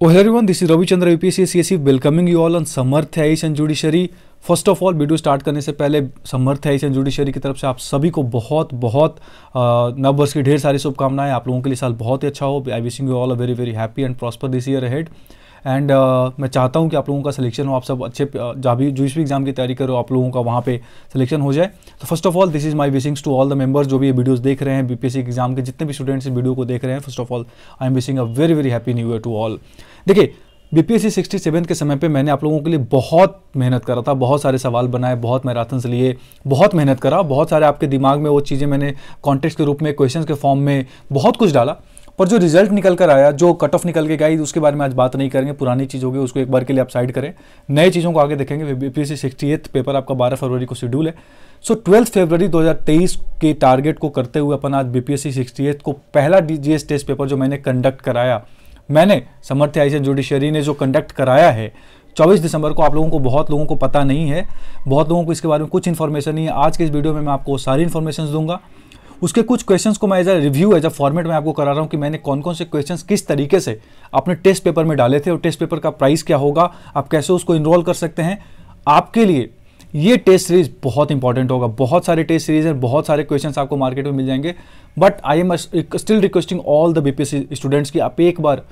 Oh hello everyone, this is Ravichandra UPSC CSE welcoming you all on Samarth IAS and judiciary first of all video start करने से पहले समर्थ है and judiciary की तरफ से आप सभी को बहुत बहुत नव वर्ष की ढेर सारी शुभकामनाएं आप लोगों के लिए साल बहुत ही अच्छा हो I wishing you all a very very happy and prosper this year head and uh, मैं चाहता हूँ कि आप लोगों का सिलेक्शन हो आप सब अच्छे uh, जहाँ भी जो भी एग्जाम की तैयारी करो आप लोगों का वहाँ पे सिलेक्शन हो जाए तो first of all this is my wishings to all the members जो भी ये वीडियोस देख रहे हैं बीपीएससी एग्जाम के जितने भी स्टूडेंट्स इस वीडियो को देख रहे हैं first of all I am wishing a very very happy new year to all देखिए B P S C sixty seven के समय पे मैंने आप लोगों के लिए बहुत मेहनत करा था बहुत सारे सवाल बनाए बहुत मैराथन से लिए बहुत मेहनत करा बहुत सारे आपके दिमाग में वो चीज़ें मैंने कॉन्टेक्ट के रूप में क्वेश्चंस के फॉर्म में बहुत कुछ डाला पर जो रिजल्ट निकल कर आया जो कट ऑफ निकल के गई उसके बारे में आज बात नहीं करेंगे पुरानी चीज़ होगी उसको एक बार के लिए आप साइड करें नए चीज़ों को आगे देखेंगे बी सिक्सटी एथ पेपर आपका बारह फरवरी को शेड्यूल है सो ट्वेल्थ फरवरी 2023 के टारगेट को करते हुए अपन आज बी पी सिक्सटी को पहला डीजीएस टेस्ट पेपर जो मैंने कंडक्ट कराया मैंने समर्थ आई जुडिशरी ने जो कंडक्ट कराया है 24 दिसंबर को आप लोगों को बहुत लोगों को पता नहीं है बहुत लोगों को इसके बारे में कुछ इन्फॉर्मेशन नहीं है आज के इस वीडियो में मैं आपको सारी इन्फॉर्मेशन दूंगा उसके कुछ क्वेश्चन को मैं as a review as a format में आपको करा रहा हूँ कि मैंने कौन कौन से क्वेश्चन किस तरीके से अपने टेस्ट पेपर में डाले थे और टेस्ट पेपर का प्राइस क्या होगा आप कैसे उसको इनरोल कर सकते हैं आपके लिए ये टेस्ट सीरीज बहुत इंपॉर्टेंट होगा बहुत सारे टेस्ट सीरीज हैं बहुत सारे क्वेश्चन आपको मार्केट में मिल जाएंगे but I am still requesting all the BPSC students की आप एक बार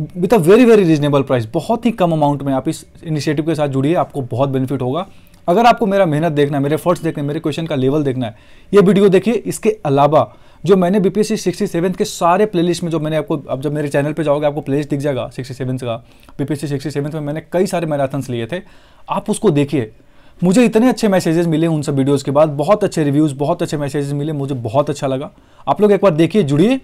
with a very very reasonable price बहुत ही कम अमाउंट में आप इस इनिशिएटिव के साथ जुड़िए आपको बहुत बेनिफिट होगा अगर आपको मेरा मेहनत देखना है मेरे एफर्ट्स देखने मेरे क्वेश्चन का लेवल देखना है ये वीडियो देखिए इसके अलावा जो मैंने बी पी एस के सारे प्लेलिस्ट में जो मैंने आपको अब जब मेरे चैनल पे जाओगे आपको प्लेलिस्ट दिख जाएगा सिक्सटी सेवन का बी पी एस में मैंने कई सारे मैराथन्स लिए थे आप उसको देखिए मुझे इतने अच्छे मैसेजेस मिले उन सब वीडियोज़ के बाद बहुत अच्छे रिव्यूज़ बहुत अच्छे मैसेजेस मिले मुझे बहुत अच्छा लगा आप लोग एक बार देखिए जुड़िए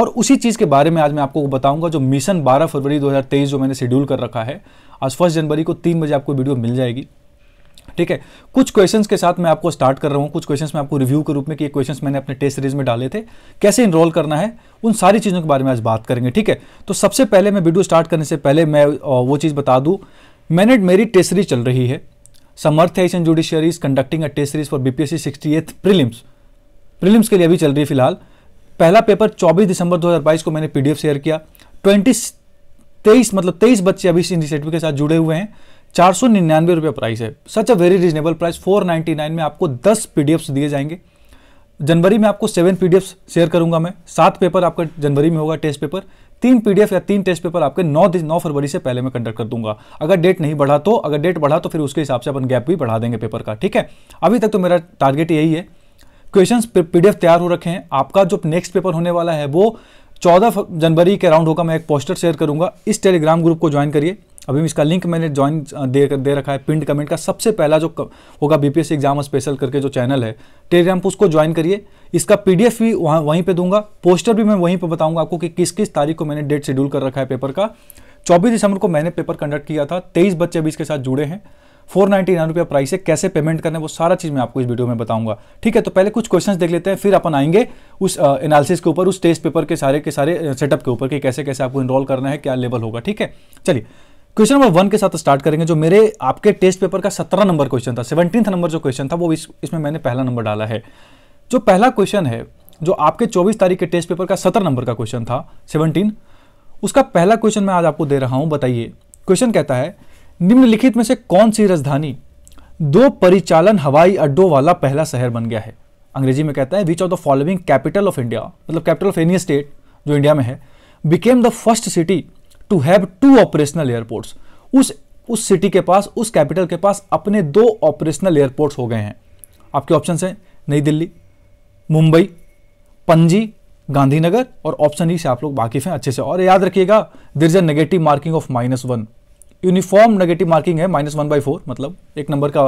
और उसी चीज़ के बारे में आज मैं आपको बताऊंगा जो मिशन 12 फरवरी 2023 जो मैंने शेड्यूल कर रखा है आज फर्स्ट जनवरी को तीन बजे आपको वीडियो मिल जाएगी ठीक है कुछ क्वेश्चंस के साथ मैं आपको स्टार्ट कर रहा हूँ कुछ क्वेश्चंस मैं आपको रिव्यू के रूप में कि ये क्वेश्चंस मैंने अपने टेस्ट सीरीज में डाले थे कैसे इनरोल करना है उन सारी चीज़ों के बारे में आज बात करेंगे ठीक है तो सबसे पहले मैं वीडियो स्टार्ट करने से पहले मैं वो चीज़ बता दूँ मैंने मेरी टेस्ट सीरीज चल रही है समर्थ है Asian judiciaries conducting a test series for BPSC sixty eighth prelims prelims के लिए अभी चल रही है फिलहाल पहला पेपर 24 दिसंबर 2022 को मैंने पीडीएफ शेयर किया ट्वेंटी तेईस मतलब तेईस बच्चे अभी इस इनिशिएटिव के साथ जुड़े हुए हैं चार सौ निन्यानवे रुपये प्राइस है such a very reasonable price four ninety nine में आपको दस पी दिए जाएंगे जनवरी में आपको सेवन पी शेयर करूंगा मैं सात पेपर आपका जनवरी में होगा टेस्ट पेपर तीन पीडीएफ या तीन टेस्ट पेपर आपके नौ नौ फरवरी से पहले मैं कंडक्ट कर दूंगा अगर डेट नहीं बढ़ा तो अगर डेट बढ़ा तो फिर उसके हिसाब से अपन गैप भी बढ़ा देंगे पेपर का ठीक है अभी तक तो मेरा टारगेट यही है डी पीडीएफ तैयार हो रखे हैं आपका जो नेक्स्ट पेपर होने वाला है वो चौदह जनवरी के अराउंड होगा मैं एक पोस्टर शेयर करूंगा इस टेलीग्राम ग्रुप को ज्वाइन करिए अभी इसका लिंक मैंने ज्वाइन दे दे रखा है पिंड कमेंट का सबसे पहला जो होगा बीपीएससी एग्जाम स्पेशल करके जो चैनल है टेलीग्राम पर उसको ज्वाइन करिए इसका पीडीएफ भी वहाँ वहीं पे दूंगा पोस्टर भी मैं वहीं पे बताऊंगा आपको कि किस किस तारीख को मैंने डेट शेड्यूल कर रखा है पेपर का 24 दिसंबर को मैंने पेपर कंडक्ट किया था तेईस बच्चे अभी इसके साथ जुड़े हैं फोर नाइन्टी नाइन रुपया प्राइस है कैसे पेमेंट करना है वो सारा चीज़ मैं आपको इस वीडियो में बताऊंगा ठीक है तो पहले कुछ क्वेश्चंस देख लेते हैं फिर अपन आएंगे उस एनालिसिस के ऊपर उस टेस्ट पेपर के सारे के सारे सेटअप के ऊपर कि कैसे कैसे आपको इनरोल करना है क्या लेवल होगा ठीक है चलिए क्वेश्चन नंबर वन के साथ स्टार्ट करेंगे जो मेरे आपके टेस्ट पेपर का सत्रह नंबर क्वेश्चन था सेवनटीन नंबर जो क्वेश्चन था वो इस इसमें मैंने पहला नंबर डाला है जो पहला क्वेश्चन है जो आपके चौबीस तारीख के टेस्ट पेपर का सत्रह नंबर का क्वेश्चन था सेवनटीन उसका पहला क्वेश्चन मैं आज आपको दे रहा हूं बताइए क्वेश्चन कहता है निम्नलिखित में से कौन सी राजधानी दो परिचालन हवाई अड्डों वाला पहला शहर बन गया है अंग्रेजी में कहता है which of the following capital of India मतलब कैपिटल ऑफ एनी स्टेट जो इंडिया में है became the first city to have two operational airports उस उस सिटी के पास उस कैपिटल के पास अपने दो ऑपरेशनल एयरपोर्ट्स हो गए हैं आपके ऑप्शन हैं नई दिल्ली मुंबई पंजी गांधीनगर और ऑप्शन ई e से आप लोग वाकिफ हैं अच्छे से और याद रखिएगा there is a negative marking of minus one uniform negative marking है माइनस वन बाई फोर मतलब एक नंबर का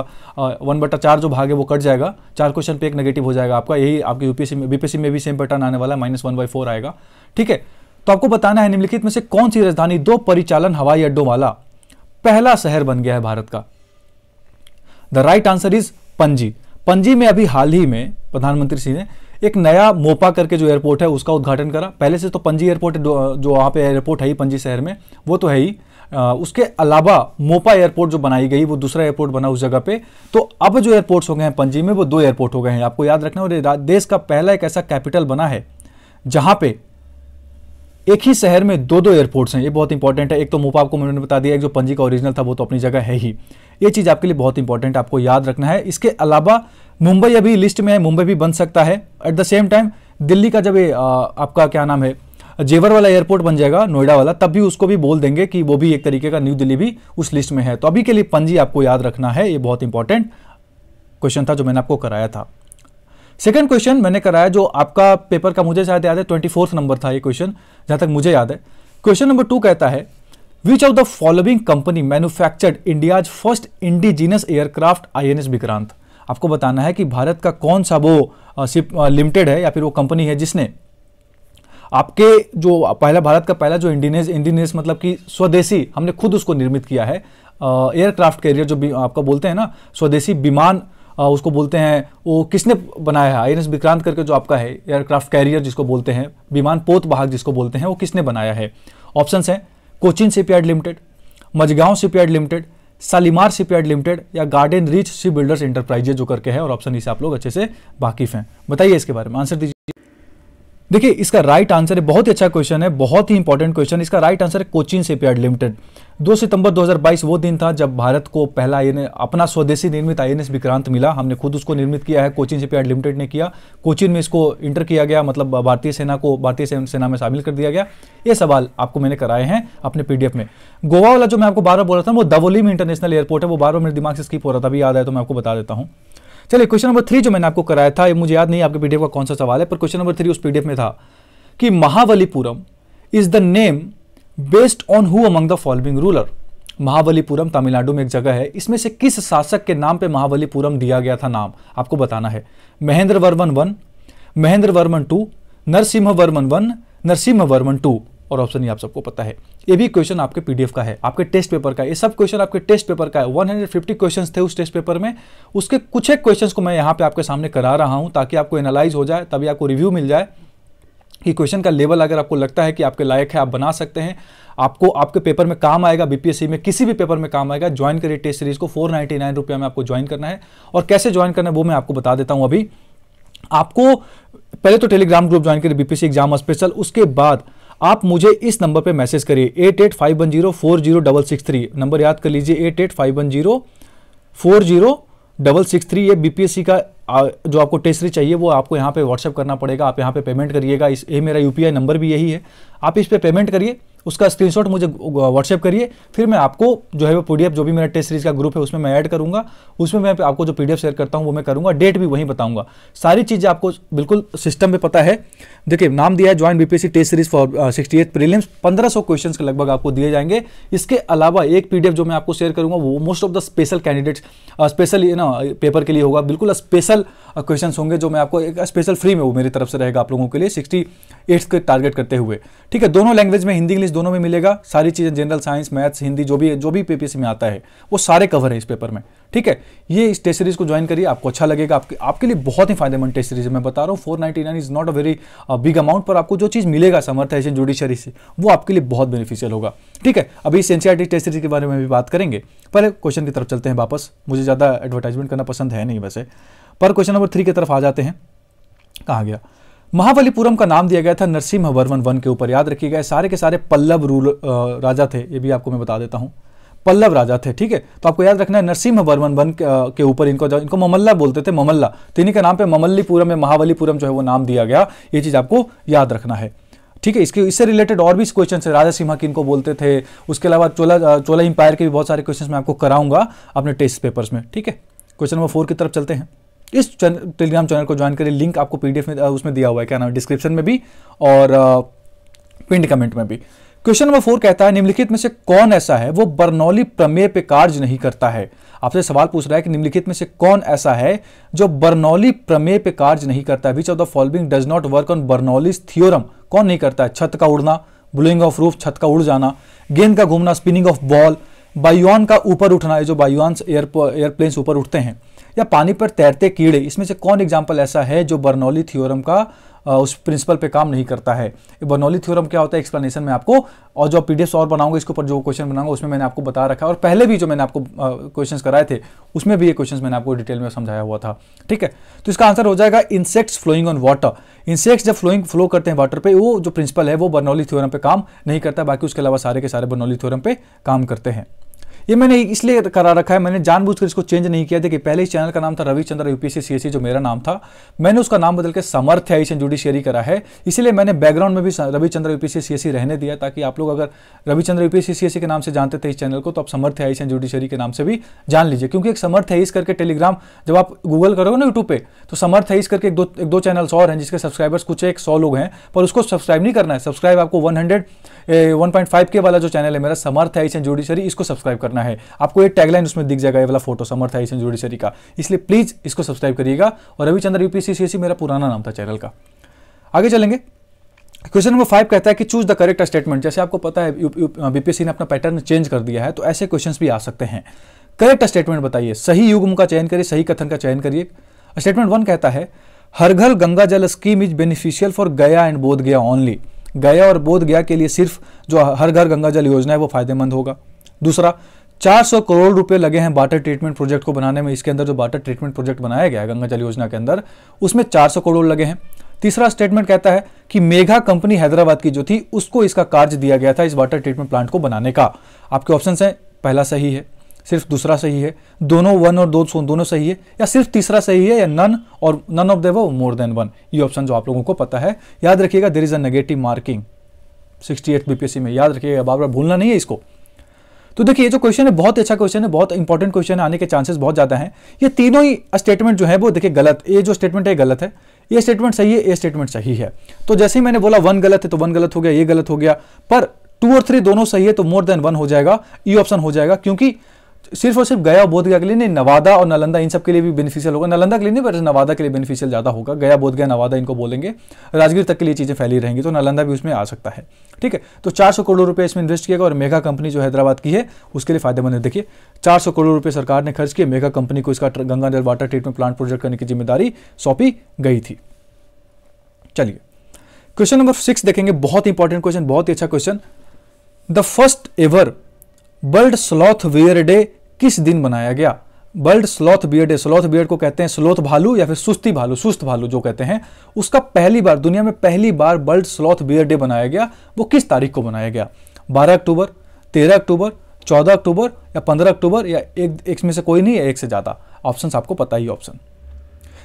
वन बटा चार जो भाग है वो कट जाएगा चार क्वेश्चन पे एक नेगेटिव हो जाएगा आपका यही आपके यूपीएससी में बीपीएससी में भी सेम पैटर्न आने वाला है माइनस वन बाई फोर आएगा ठीक है तो आपको बताना है निम्नलिखित में से कौन सी राजधानी दो परिचालन हवाई अड्डों वाला पहला शहर बन गया है भारत का द राइट आंसर इज पंजी पंजी में अभी हाल ही में प्रधानमंत्री जी ने एक नया मोपा करके जो एयरपोर्ट है उसका उद्घाटन करा पहले से तो पंजी एयरपोर्ट जो वहाँ पे एयरपोर्ट है ही पंजी शहर में वो तो है ही आ, उसके अलावा मोपा एयरपोर्ट जो बनाई गई वो दूसरा एयरपोर्ट बना उस जगह पे तो अब जो एयरपोर्ट्स हो गए हैं पंजी में वो दो एयरपोर्ट हो गए हैं आपको याद रखना और देश का पहला एक ऐसा कैपिटल बना है जहाँ पे एक ही शहर में दो दो एयरपोर्ट्स हैं ये बहुत इंपॉर्टेंट है एक तो मोपा आपको मैंने बता दिया एक जो पंजी का ओरिजिनल था वो तो अपनी जगह है ही ये चीज़ आपके लिए बहुत इंपॉर्टेंट आपको याद रखना है इसके अलावा मुंबई अभी लिस्ट में है मुंबई भी बन सकता है at the same time Delhi का जब ये आपका क्या नाम है जेवर वाला एयरपोर्ट बन जाएगा नोएडा वाला तब भी उसको भी बोल देंगे कि वो भी एक तरीके का न्यू दिल्ली भी उस लिस्ट में है तो अभी के लिए पंजी आपको याद रखना है ये बहुत इंपॉर्टेंट क्वेश्चन था जो मैंने आपको कराया था सेकंड क्वेश्चन मैंने कराया जो आपका पेपर का मुझे शायद याद है ट्वेंटी फोर्थ नंबर था ये क्वेश्चन जहां तक मुझे याद है क्वेश्चन नंबर टू कहता है which of the following company manufactured India's first indigenous aircraft INS Vikrant आपको बताना है कि भारत का कौन सा वो शिप लिमिटेड है या फिर वो कंपनी है जिसने आपके जो पहला भारत का पहला जो इंडिनेस इंडिनेस मतलब कि स्वदेशी हमने खुद उसको निर्मित किया है एयरक्राफ्ट कैरियर जो भी आपका बोलते हैं ना स्वदेशी विमान उसको बोलते हैं वो किसने बनाया है आई विक्रांत करके जो आपका है एयरक्राफ्ट कैरियर जिसको बोलते हैं विमान पोत बाहक जिसको बोलते हैं वो किसने बनाया है ऑप्शंस हैं Cochin shipyard limited Mazagon shipyard limited Shalimar shipyard limited या garden reach ship builders enterprises जो करके है और ऑप्शन इसे आप लोग अच्छे से वाकिफ हैं बताइए इसके बारे में आंसर दीजिए देखिए इसका राइट आंसर है बहुत ही अच्छा क्वेश्चन है बहुत ही इंपॉर्टेंट क्वेश्चन इसका राइट आंसर है कोचिन सेपियार्ड लिमिटेड 2 सितंबर 2022 वो दिन था जब भारत को पहला आई अपना स्वदेशी निर्मित आई विक्रांत मिला हमने खुद उसको निर्मित किया है कोचिन सेपियार्ड लिमिटेड ने किया कोचिन में इसको इंटर किया गया मतलब भारतीय सेना को भारतीय सेना में शामिल कर दिया गया ये सवाल आपको मैंने कराए हैं अपने पीडीएफ में गोवा वाला जो मैं आपको बार बार बोल रहा था वो दवोली में इंटरनेशनल एयरपोर्ट है वो बार बार मेरे दिमाग से स्कीप हो रहा था अभी याद आया तो मैं आपको बता देता हूँ चलिए क्वेश्चन नंबर थ्री जो मैंने आपको कराया था ये मुझे याद नहीं आपके पीडीएफ का कौन सा सवाल है पर क्वेश्चन नंबर थ्री उस पीडीएफ में था कि Mahabalipuram is the name based on who among the following ruler Mahabalipuram Tamil Nadu में एक जगह है इसमें से किस शासक के नाम पे महाबलीपुरम दिया गया था नाम आपको बताना है Mahendra Varman one Mahendra Varman two Narasimha Varman one Narasimha Varman two और ऑप्शन ये आप सबको पता है ये भी क्वेश्चन आपके पीडीएफ का है आपके टेस्ट पेपर का ये सब क्वेश्चन आपके टेस्ट पेपर का है 150 क्वेश्चंस थे उस टेस्ट पेपर में उसके कुछ एक क्वेश्चन को मैं यहाँ पे आपके सामने करा रहा हूँ ताकि आपको एनालाइज हो जाए तभी आपको रिव्यू मिल जाए कि क्वेश्चन का लेवल अगर आपको लगता है कि आपके लायक है आप बना सकते हैं आपको आपके पेपर में काम आएगा बीपीएससी में किसी भी पेपर में काम आएगा ज्वाइन करिए टेस्ट सीरीज को फोर नाइन्टी में आपको ज्वाइन करना है और कैसे ज्वाइन करना है वो मैं आपको बता देता हूँ अभी आपको पहले तो टेलीग्राम ग्रुप ज्वाइन करिए बीपीएससी एग्जाम स्पेशल उसके बाद आप मुझे इस नंबर पर मैसेज करिए eight eight five one zero four zero double six three number याद कर लीजिए eight eight five one zero four zero double six three ये बीपीएससी का जो आपको टेस्टरी चाहिए वो आपको यहाँ पे व्हाट्सअप करना पड़ेगा आप यहाँ पे पेमेंट करिएगा इस ये मेरा यूपीआई नंबर भी यही है आप इस पर पे पेमेंट करिए उसका स्क्रीनशॉट मुझे व्हाट्सएप करिए फिर मैं आपको जो है वो पीडीएफ जो भी मेरा टेस्ट सीरीज का ग्रुप है उसमें मैं ऐड करूंगा उसमें मैं आपको जो पीडीएफ शेयर करता हूँ वो मैं करूंगा डेट भी वहीं बताऊंगा सारी चीज़ें आपको बिल्कुल सिस्टम में पता है देखिए नाम दिया है join BPSC test series for sixty eighth prelims पंद्रह सौ क्वेश्चन के लगभग आपको दिए जाएंगे इसके अलावा एक पीडीएफ जो मैं आपको शेयर करूँगा वो most of the special candidates special ना पेपर के लिए होगा बिल्कुल स्पेशल क्वेश्चन uh, होंगे जो मैं आपको एक स्पेशल फ्री में वो मेरी तरफ से रहेगा आप लोगों के लिए सिक्सटी के टारगेट करते हुए ठीक है दोनों लैंग्वेज में हिंदी इंग्लिश साइंस दोनों में मिलेगा सारी चीज़ें जनरल साइंस मैथ्स हिंदी जो भी जो भी पी में आता है वो सारे कवर है इस पेपर में ठीक है ये इस टेस्ट सीरीज को ज्वाइन करिए आपको अच्छा लगेगा आपके आपके लिए बहुत ही फायदेमंद टेस्ट सीरीज मैं बता रहा हूँ four ninety nine is not a very big amount पर आपको जो चीज़ मिलेगा समर्थ है जुडिशरी से वो आपके लिए बहुत बेनिफिशियल होगा ठीक है अभी इस एनसीआरटी टेस्ट सीरीज के बारे में भी बात करेंगे पहले क्वेश्चन की तरफ चलते हैं वापस मुझे ज़्यादा एडवर्टाइजमेंट करना पसंद है नहीं वैसे पर क्वेश्चन नंबर थ्री की तरफ आ जाते हैं कहाँ गया महाबलीपुरम का नाम दिया गया था नरसिम्ह वर्मन वन के ऊपर याद रखिएगा सारे के सारे पल्लव रूल राजा थे ये भी आपको मैं बता देता हूँ पल्लव राजा थे ठीक है तो आपको याद रखना है नरसिम्ह वर्मन वन के ऊपर इनको इनको ममल्ला बोलते थे ममल्ला तो इन्हीं के नाम पे ममल्लीपुरम या महाबलीपुरम जो है वो नाम दिया गया ये चीज़ आपको याद रखना है ठीक है इसके इससे रिलेटेड और भी क्वेश्चन है राजा सिम्हा की इनको बोलते थे उसके अलावा चोला चोला इंपायर के भी बहुत सारे क्वेश्चन मैं आपको कराऊंगा अपने टेस्ट पेपर्स में ठीक है क्वेश्चन नंबर फोर की तरफ चलते हैं इस टेलीग्राम चैनल को ज्वाइन करें लिंक आपको पीडीएफ में उसमें दिया हुआ है क्या नाम डिस्क्रिप्शन में भी और पिंड कमेंट में भी क्वेश्चन नंबर फोर कहता है निम्नलिखित में से कौन ऐसा है वो बर्नौली प्रमेय पे कार्य नहीं करता है आपसे सवाल पूछ रहा है कि निम्नलिखित में से कौन ऐसा है जो बर्नौली प्रमेय पे कार्य नहीं करता है which of the following does not work on Bernoulli's theorem कौन नहीं करता है छत का उड़ना ब्लूइंग ऑफ रूफ छत का उड़ जाना गेंद का घूमना स्पिनिंग ऑफ बॉल बायुआन का ऊपर उठना है जो बायुआन एयरप्लेन्स ऊपर उठते हैं या पानी पर तैरते कीड़े इसमें से कौन एग्जाम्पल ऐसा है जो बर्नौली थ्योरम का उस प्रिंसिपल पे काम नहीं करता है बर्नौली थ्योरम क्या होता है एक्सप्लेनेशन में आपको और जो पीडीएफ और बनाऊंगा इसके ऊपर जो क्वेश्चन बनाऊंगा उसमें मैंने आपको बता रखा है और पहले भी जो मैंने आपको क्वेश्चन कराए थे उसमें भी ये क्वेश्चन मैंने आपको डिटेल में समझाया हुआ था ठीक है तो इसका आंसर हो जाएगा insects flowing on water insects जब फ्लोइंग फ्लो करते हैं वाटर पर वो जो प्रिंसिपल है वो बर्नौली थ्योरम पर काम नहीं करता बाकी उसके अलावा सारे के सारे बर्नौली थ्योरम पर काम करते हैं ये मैंने इसलिए करा रखा है मैंने जानबूझकर इसको चेंज नहीं किया देखिए पहले इस चैनल का नाम था रविचंद्र यूपीएससी सीएससी जो मेरा नाम था मैंने उसका नाम बदल के समर्थ आईशन जुडिशियरी करा है इसलिए मैंने बैकग्राउंड में भी रविचंद्र यूपीएससी सीएससी रहने दिया ताकि आप लोग अगर रविचंद्र यूपीएससी सीएससी के नाम से जानते थे इस चैनल को तो आप समर्थ एशन जुडिशियरी के नाम से भी जान लीजिए क्योंकि एक समर्थ है करके टेलीग्राम जब आप गूगल करोगे ना यूट्यूब पर तो समर्थ है करके एक दो एक दो चैनल और हैं जिसके सब्सक्राइबर्स कुछ एक सौ लोग हैं पर उसको सब्सक्राइब नहीं करना है सब्सक्राइब आपको one hundred one point five के वाला जो चैनल है मेरा समर्थ है जुडिशियरी इसको सब्सक्राइब करना करना है आपको एक टैगलाइन उसमें दिख जाएगा ये वाला फोटो समर्थ है जुडिशरी का इसलिए प्लीज़ इसको सब्सक्राइब करिएगा और रविचंद्र यूपीसी मेरा पुराना नाम था चैनल का आगे चलेंगे क्वेश्चन नंबर फाइव कहता है कि चूज द करेक्ट स्टेटमेंट जैसे आपको पता है बीपीएससी हाँ, ने अपना पैटर्न चेंज कर दिया है तो ऐसे क्वेश्चन भी आ सकते हैं करेक्ट स्टेटमेंट बताइए सही युग्म का चयन करिए सही कथन का चयन करिए स्टेटमेंट वन कहता है हर Ghar Ganga Jal scheme is beneficial for Gaya and Bodh Gaya only गया और बोध गया के लिए सिर्फ जो हर घर गंगा जल योजना है वो फायदेमंद होगा दूसरा 400 करोड़ रुपए लगे हैं वाटर ट्रीटमेंट प्रोजेक्ट को बनाने में इसके अंदर जो वाटर ट्रीटमेंट प्रोजेक्ट बनाया गया है गंगा जल योजना के अंदर उसमें 400 करोड़ लगे हैं तीसरा स्टेटमेंट कहता है कि मेघा कंपनी हैदराबाद की जो थी उसको इसका कार्य दिया गया था इस वाटर ट्रीटमेंट प्लांट को बनाने का आपके ऑप्शन हैं पहला सही है सिर्फ दूसरा सही है दोनों वन और दो दोनों सही है या सिर्फ तीसरा सही है या नन और नन ऑफ द वो मोर देन वन ये ऑप्शन जो आप लोगों को पता है याद रखिएगा there is a negative marking sixty eight BPSC में याद रखिएगा बाबरा भूलना नहीं है इसको तो देखिए ये जो क्वेश्चन है बहुत अच्छा क्वेश्चन है बहुत इंपॉर्टेंट क्वेश्चन आने के चांसेस बहुत ज़्यादा हैं ये तीनों ही स्टेटमेंट जो है वो देखिए गलत ये जो स्टेटमेंट है गलत है ये स्टेटमेंट सही है ये स्टेटमेंट सही है तो जैसे ही मैंने बोला वन गलत है तो वन गलत हो गया ये गलत हो गया पर टू और थ्री दोनों सही है तो मोर देन वन हो जाएगा ई ऑप्शन हो जाएगा क्योंकि सिर्फ और सिर्फ गया बोध गया के लिए नहीं नवादा और नालंदा इन सब के लिए भी बेनिफिशियल होगा नालंदा के लिए नहीं बट नवादा के लिए बेनिफिशियल ज़्यादा होगा गया बोध गया नवादा इनको बोलेंगे राजगीर तक के लिए चीज़ें फैली रहेंगी तो नालंदा भी उसमें आ सकता है ठीक है तो चार सौ करोड़ रुपये इसमें इन्वेस्ट किया गया और मेगा कंपनी जो हैदराबाद की है उसके लिए फायदेमंद है देखिए चार सौ करोड़ रुपये सरकार ने खर्च किए मेगा कंपनी को इसका गंगाजल वाटर ट्रीटमेंट प्लांट प्रोजेक्ट करने की जिम्मेदारी सौंपी गई थी चलिए क्वेश्चन नंबर सिक्स देखेंगे बहुत इंपॉर्टेंट क्वेश्चन बहुत ही अच्छा question the first ever world sloth bear day किस दिन मनाया गया world bear beard sloth beard को कहते हैं स्लोथ भालू या फिर सुस्ती भालू सुस्त भालू जो कहते हैं उसका पहली बार दुनिया में पहली बार वर्ल्ड स्लोथ बियर डे बनाया गया वो किस तारीख को मनाया गया 12 अक्टूबर 13 अक्टूबर 14 अक्टूबर या 15 अक्टूबर या एक एक में से कोई नहीं है एक से ज़्यादा ऑप्शन आपको पता ही ऑप्शन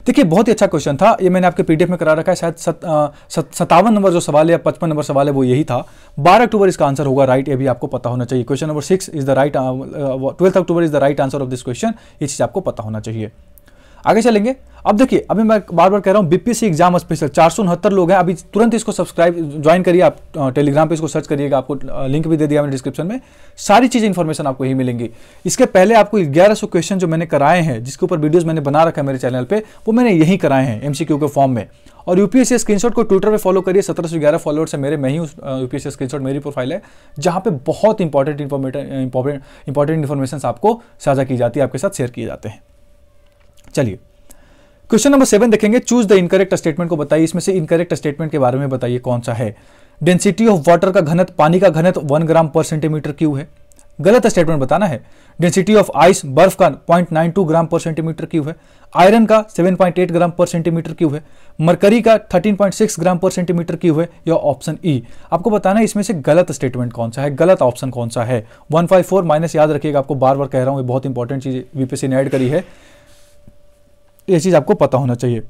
देखिए बहुत ही अच्छा क्वेश्चन था ये मैंने आपके पीडीएफ में करा रखा है शायद सत्तावन सतावन नंबर जो सवाल है या पचपन नंबर सवाल है वो यही था बारह अक्टूबर इसका आंसर होगा राइट ये भी आपको पता होना चाहिए question number six is the right twelfth October is the right answer of this question ये चीज़ आपको पता होना चाहिए आगे चलेंगे अब देखिए अभी मैं बार बार कह रहा हूँ बीपीसी एग्जाम स्पेशल चार सौ लोग हैं अभी तुरंत इसको सब्सक्राइब ज्वाइन करिए आप टेलीग्राम पे इसको सर्च करिएगा आपको लिंक भी दे दिया मैंने डिस्क्रिप्शन में सारी चीज़ इन्फॉर्मेशन आपको ही मिलेंगी इसके पहले आपको ग्यारह सौ क्वेश्चन जो मैंने कराए हैं जिसके ऊपर वीडियोज मैंने बना रखा है मेरे चैनल पर वो मैंने यही कराए हैं एम के फॉर्म में और यूपीएससी स्क्रीनशॉट को ट्विटर पे फॉलो करिए सत्रह सौ ग्यारह फॉलोअर्स है मेरे मैं ही यूपीएससी स्क्रीनशॉट मेरी प्रोफाइल है जहाँ पे बहुत इंपॉर्टेंट इंफॉर्मेट इंपॉर्टेंट इंफॉर्मेशन आपको साझा की जाती है आपके साथ शेयर किए जाते हैं चलिए क्वेश्चन नंबर सेवन देखेंगे चूज द इनकरेक्ट स्टेटमेंट को बताइए इसमें से इनकरेक्ट स्टेटमेंट के बारे में बताइए कौन सा है डेंसिटी ऑफ वाटर का घनत पानी का घनत वन ग्राम पर सेंटीमीटर क्यू है गलत स्टेटमेंट बताना है डेंसिटी ऑफ आइस बर्फ का 0.92 ग्राम पर सेंटीमीटर क्यूब है आयरन का 7.8 ग्राम पर सेंटीमीटर क्यूब है मरकरी का 13.6 ग्राम पर सेंटीमीटर क्यूब है या ऑप्शन ई आपको बताना है इसमें से गलत स्टेटमेंट कौन सा है गलत ऑप्शन कौन सा है 154 माइनस याद रखिएगा आपको बार बार कह रहा हूँ ये बहुत इंपॉर्टेंट चीज वीपीसी ने ऐड करी है ये चीज़ आपको पता होना चाहिए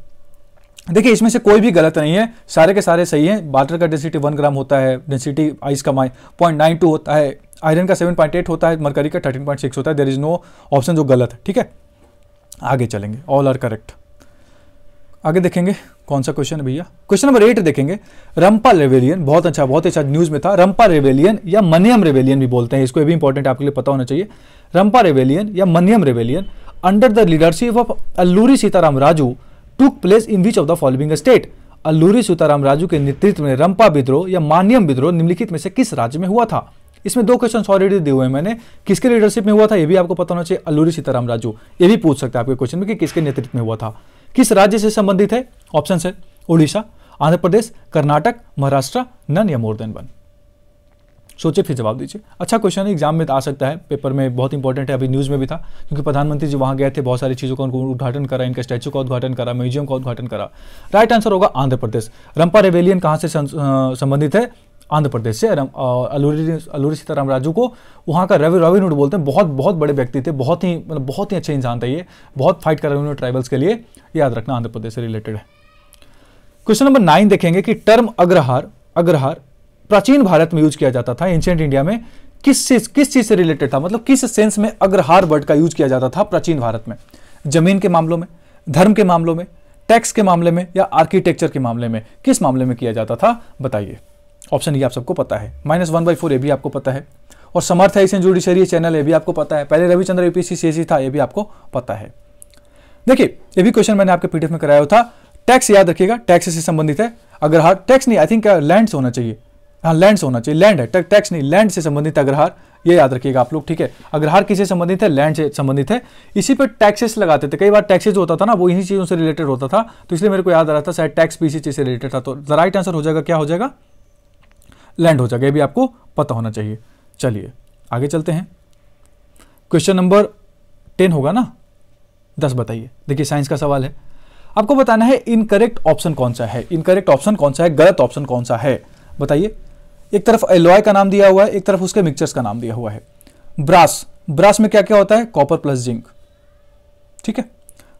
देखिए इसमें से कोई भी गलत नहीं है सारे के सारे सही हैं वाटर का डेंसिटी वन ग्राम होता है डेंसिटी आइस का माइ पॉइंट नाइन टू होता है आयरन का सेवन पॉइंट एट होता है मरकरी का थर्टीन पॉइंट सिक्स होता है देर इज़ नो ऑप्शन जो गलत है ठीक है आगे चलेंगे ऑल आर करेक्ट आगे देखेंगे कौन सा क्वेश्चन है भैया क्वेश्चन नंबर एट देखेंगे रंपा रेवेलियन बहुत अच्छा बहुत अच्छा न्यूज़ में था रंपा रेवेलियन या मनियम रेवेलियन भी बोलते हैं इसको भी इंपॉर्टेंट आपके लिए पता होना चाहिए रंपा रेवेलियन या Manyam rebellion under the leadership of Alluri Sitaram Raju took place in which of the following state? Alluri Sitarama Raju के नेतृत्व में रंपा विद्रोह या मान्यम विद्रोह निम्नलिखित में से किस राज्य में हुआ था इसमें दो क्वेश्चन ऑलरेडी दिए हुए मैंने किसके लीडरशिप में हुआ था ये भी आपको पता होना चाहिए अल्लूरी सीताराम राजू ये भी पूछ सकते हैं आपके क्वेश्चन में कि किसके नेतृत्व में हुआ था किस राज्य से संबंधित है ऑप्शन है ओडिशा आंध्र प्रदेश कर्नाटक महाराष्ट्र नन या मोर देन वन सोचे फिर जवाब दीजिए अच्छा क्वेश्चन है एग्जाम में आ सकता है पेपर में बहुत इंपॉर्टेंट है अभी न्यूज़ में भी था क्योंकि प्रधानमंत्री जी वहाँ गए थे बहुत सारी चीज़ों का उनको उद्घाटन करा इनका स्टैचू का उद्घाटन करा म्यूजियम का उद्घाटन करा राइट आंसर होगा आंध्र प्रदेश रंपा रेवेलियन कहाँ से संबंधित है आंध्र प्रदेश से अलूरी अलूरी सीताराम राजू को वहाँ का रवि रविनुड बोलते हैं बहुत बहुत बड़े व्यक्ति थे बहुत ही मतलब बहुत ही अच्छे इंसान था ये बहुत फाइट रहे उन्होंने ट्राइबल्स के लिए याद रखना आंध्र प्रदेश से रिलेटेड है क्वेश्चन नंबर नाइन देखेंगे कि टर्म अग्रहार अग्रहार प्राचीन भारत में यूज किया जाता था एंशियंट इंडिया में किस चीज किस चीज से रिलेटेड था मतलब किस सेंस में अग्रहार वर्ड का यूज किया जाता था प्राचीन भारत में जमीन के मामलों में धर्म के मामलों में टैक्स के मामले में या आर्किटेक्चर के मामले में किस मामले में किया जाता था बताइए ऑप्शन ये आप सबको पता है माइनस वन बाई फोर ये भी आपको पता है और समर्थ एशियन जुडिशरी चैनल ये भी आपको पता है पहले रविचंद्र यूपीसी सी e था ये भी आपको पता है देखिए ये भी क्वेश्चन मैंने आपके पीडीएफ में कराया था टैक्स याद रखिएगा टैक्स से संबंधित है अगर हार टैक्स नहीं आई थिंक लैंड्स होना चाहिए हाँ लैंड होना चाहिए लैंड है टैक्स नहीं लैंड से संबंधित अग्रहार ये याद रखिएगा आप लोग ठीक है अग्रहार किसे संबंधित है लैंड से संबंधित है इसी पर टैक्सेस लगाते थे कई बार टैक्सेस जो होता था ना वो इन्हीं चीज़ों से रिलेटेड होता था तो इसलिए मेरे को याद आ रहा था शायद टैक्स भी इसी चीज़ से रिलेटेड था तो द राइट आंसर हो जाएगा क्या हो जाएगा लैंड हो जाएगा ये भी आपको पता होना चाहिए चलिए आगे चलते हैं क्वेश्चन नंबर टेन होगा ना दस बताइए देखिए साइंस का सवाल है आपको बताना है इनकरेक्ट ऑप्शन कौन सा है इनकरेक्ट ऑप्शन कौन सा है गलत ऑप्शन कौन सा है बताइए एक तरफ एलॉय का नाम दिया हुआ है एक तरफ उसके मिक्सचर्स का नाम दिया हुआ है ब्रास ब्रास में क्या क्या होता है कॉपर प्लस जिंक ठीक है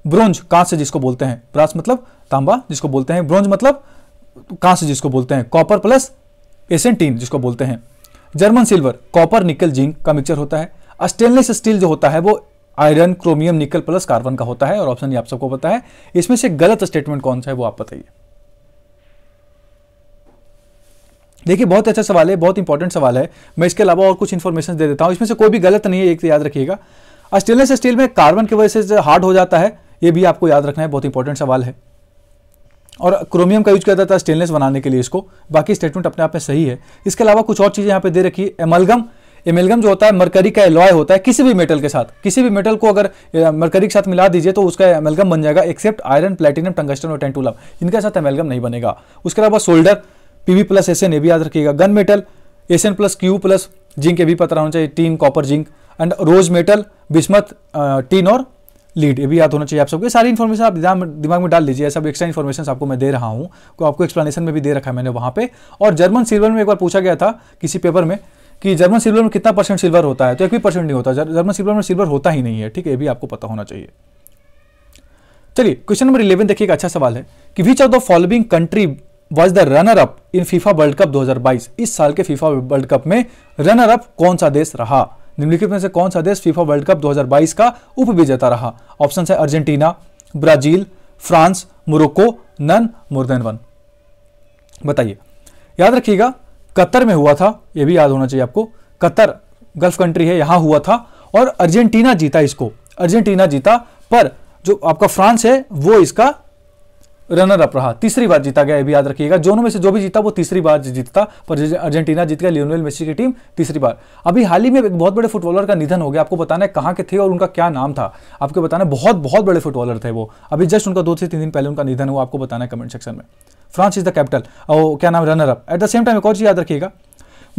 ब्रोंज से जिसको बोलते हैं ब्रास मतलब तांबा जिसको बोलते हैं ब्रोंज मतलब से जिसको बोलते हैं कॉपर प्लस एसेंटीन जिसको बोलते हैं German silver copper nickel zinc का मिक्सचर होता है स्टेनलेस स्टील जो होता है वो iron chromium nickel plus carbon का होता है और ऑप्शन ये आप सबको पता है इसमें से गलत स्टेटमेंट कौन सा है वो आप बताइए देखिए बहुत अच्छा सवाल है बहुत इंपॉर्टेंट सवाल है मैं इसके अलावा और कुछ इन्फॉर्मेशन दे देता हूँ इसमें से कोई भी गलत नहीं है एक तो याद रखिएगा स्टेनलेस स्टील में कार्बन की वजह से हार्ड हो जाता है ये भी आपको याद रखना है बहुत इंपॉर्टेंट सवाल है और क्रोमियम का यूज किया जाता है स्टेनलेस बनाने के लिए इसको बाकी स्टेटमेंट अपने आप में सही है इसके अलावा कुछ और चीज़ें यहाँ पे दे रखी है एमलगम एमलगम जो होता है मरकरी का एलॉय होता है किसी भी मेटल के साथ किसी भी मेटल को अगर मरकरी के साथ मिला दीजिए तो उसका एमलगम बन जाएगा एक्सेप्ट आयरन प्लेटिनम टंगस्टन और टेंटूलम इनके साथ एमलगम नहीं बनेगा उसके अलावा सोल्डर पीवी प्लस एसएन ये भी याद रखिएगा gun metal Sn plus Cu plus zinc ये भी पता होना चाहिए tin copper zinc and rose metal bismuth tin और लीड ये भी याद होना चाहिए आप सबको ये सारी इन्फॉर्मेशन आप दिमाग में डाल लीजिए सब एक्स्ट्रा इन्फॉर्मेशन आपको मैं दे रहा हूँ को आपको एक्सप्लेनेशन में भी दे रखा है मैंने वहाँ पे और जर्मन सिल्वर में एक बार पूछा गया था किसी पेपर में कि जर्मन सिल्वर में कितना परसेंट सिल्वर होता है तो एक भी परसेंट नहीं होता जर्मन सिल्वर में सिल्वर होता ही नहीं है ठीक है ये भी आपको पता होना चाहिए चलिए क्वेश्चन नंबर इलेवन देखिए एक अच्छा सवाल है कि which of the following country was the runner up in FIFA World Cup 2022 इस साल के फीफा वर्ल्ड कप में रनर अप कौन सा देश रहा निम्नलिखित में से कौन सा देश फीफा वर्ल्ड कप 2022 का उप विजेता रहा ऑप्शन है Argentina Brazil France Morocco none more than one बताइए याद रखिएगा कतर में हुआ था यह भी याद होना चाहिए आपको कतर गल्फ कंट्री है यहां हुआ था और अर्जेंटीना जीता इसको अर्जेंटीना जीता पर जो आपका फ्रांस है वो इसका रनर अप रहा तीसरी बार जीता गया ये भी याद रखिएगा जोनों में से जो भी जीता वो तीसरी बार जीतता पर अर्जेंटीना जीत गया लियोनेल मेसी की टीम तीसरी बार अभी हाल ही में एक बहुत बड़े फुटबॉलर का निधन हो गया आपको बताना है कहाँ के थे और उनका क्या नाम था आपको बताना है बहुत बहुत बड़े फुटबॉलर थे वो अभी जस्ट उनका दो से तीन दिन पहले उनका निधन हुआ आपको बताना है कमेंट सेक्शन में फ्रांस इज द कैपिटल और क्या नाम runner up at the same time एक और चीज़ याद रखिएगा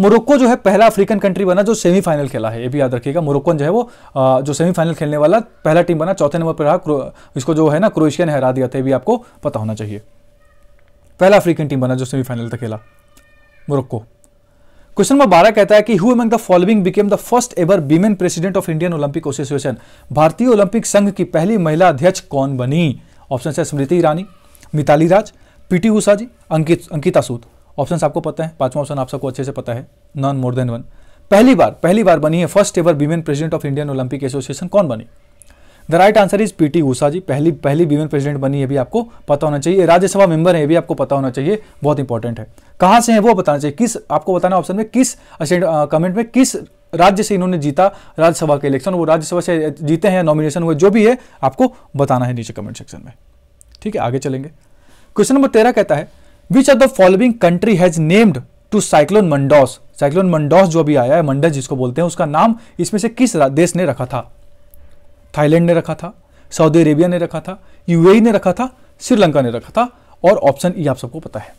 मोरक्को जो है पहला अफ्रीकन कंट्री बना जो सेमीफाइनल खेला है ये भी याद रखिएगा मोरक्कन जो है वो जो सेमीफाइनल खेलने वाला पहला टीम बना चौथे नंबर पर रहा इसको जो है ना क्रोएशिया ने हरा दिया था ये भी आपको पता होना चाहिए पहला अफ्रीकन टीम बना जो सेमीफाइनल तक खेला मोरक्को क्वेश्चन नंबर बारह कहता है कि who among the following became the first ever women president of Indian Olympic Association भारतीय ओलंपिक संघ की पहली महिला अध्यक्ष कौन बनी ऑप्शन है स्मृति ईरानी मिताली राज पीटी उषा जी अंकित अंकिता सूद ऑप्शन आपको पता है पांचवा ऑप्शन आप सबको अच्छे से पता है नॉन मोर देन वन पहली बार पहली बार बनी है first ever women president of Indian Olympic Association कौन बनी the right answer is P T Usha ji पहली पहली वीमेन प्रेसिडेंट बनी है भी आपको पता होना चाहिए राज्यसभा मेंबर है भी आपको पता होना चाहिए बहुत इंपॉर्टेंट है कहां से है वो बताना चाहिए किस आपको बताना ऑप्शन में किस कमेंट में किस राज्य से इन्होंने जीता राज्यसभा के इलेक्शन वो राज्यसभा से जीते हैं नॉमिनेशन हुए जो भी है आपको बताना है नीचे कमेंट सेक्शन में ठीक है आगे चलेंगे क्वेश्चन नंबर तेरह कहता है which are the following country has named to cyclone Mandous cyclone Mandous जो अभी आया है मंडस जिसको बोलते हैं उसका नाम इसमें से किस देश ने रखा था थाईलैंड ने रखा था सऊदी अरेबिया ने रखा था यूएई ने रखा था श्रीलंका ने रखा था और ऑप्शन ई आप सबको पता है